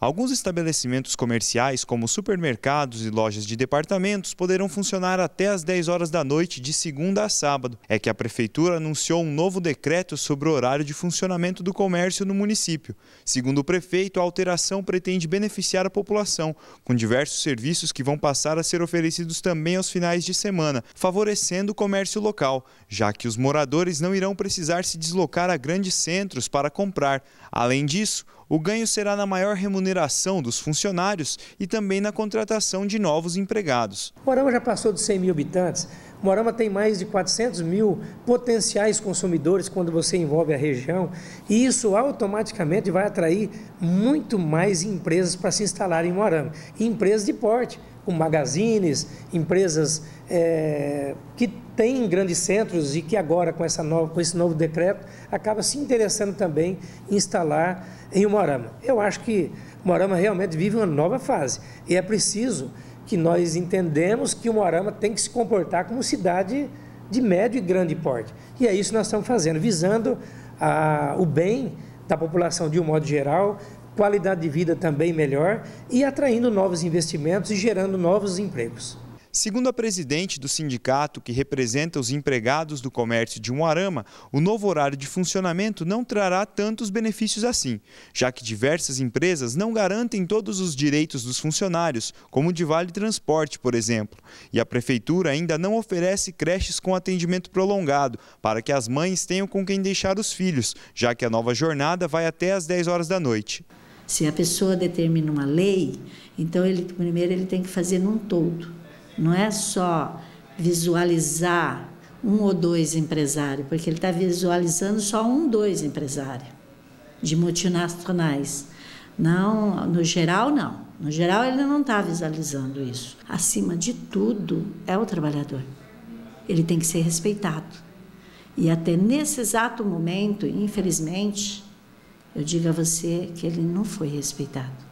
Alguns estabelecimentos comerciais, como supermercados e lojas de departamentos, poderão funcionar até às 10 horas da noite de segunda a sábado. É que a prefeitura anunciou um novo decreto sobre o horário de funcionamento do comércio no município. Segundo o prefeito, a alteração pretende beneficiar a população, com diversos serviços que vão passar a ser oferecidos também aos finais de semana, favorecendo o comércio local, já que os moradores não irão precisar se deslocar a grandes centros para comprar. Além disso, o ganho será na maior remuneração dos funcionários e também na contratação de novos empregados. Morama já passou de 100 mil habitantes. Morama tem mais de 400 mil potenciais consumidores quando você envolve a região, e isso automaticamente vai atrair muito mais empresas para se instalar em Morama. empresas de porte, com magazines, empresas é, que têm grandes centros e que agora, com, essa nova, com esse novo decreto, acaba se interessando também em instalar em Morama. Eu acho que Morama realmente vive uma nova fase e é preciso que nós entendemos que o Moarama tem que se comportar como cidade de médio e grande porte. E é isso que nós estamos fazendo, visando a, o bem da população de um modo geral, qualidade de vida também melhor e atraindo novos investimentos e gerando novos empregos. Segundo a presidente do sindicato que representa os empregados do comércio de Umuarama, o novo horário de funcionamento não trará tantos benefícios assim, já que diversas empresas não garantem todos os direitos dos funcionários, como o de vale transporte, por exemplo. E a prefeitura ainda não oferece creches com atendimento prolongado, para que as mães tenham com quem deixar os filhos, já que a nova jornada vai até às 10 horas da noite. Se a pessoa determina uma lei, então ele primeiro ele tem que fazer num todo não é só visualizar um ou dois empresários, porque ele está visualizando só um, dois empresários de multinacionais. Não, no geral, não. No geral, ele não está visualizando isso. Acima de tudo, é o trabalhador. Ele tem que ser respeitado. E até nesse exato momento, infelizmente, eu digo a você que ele não foi respeitado.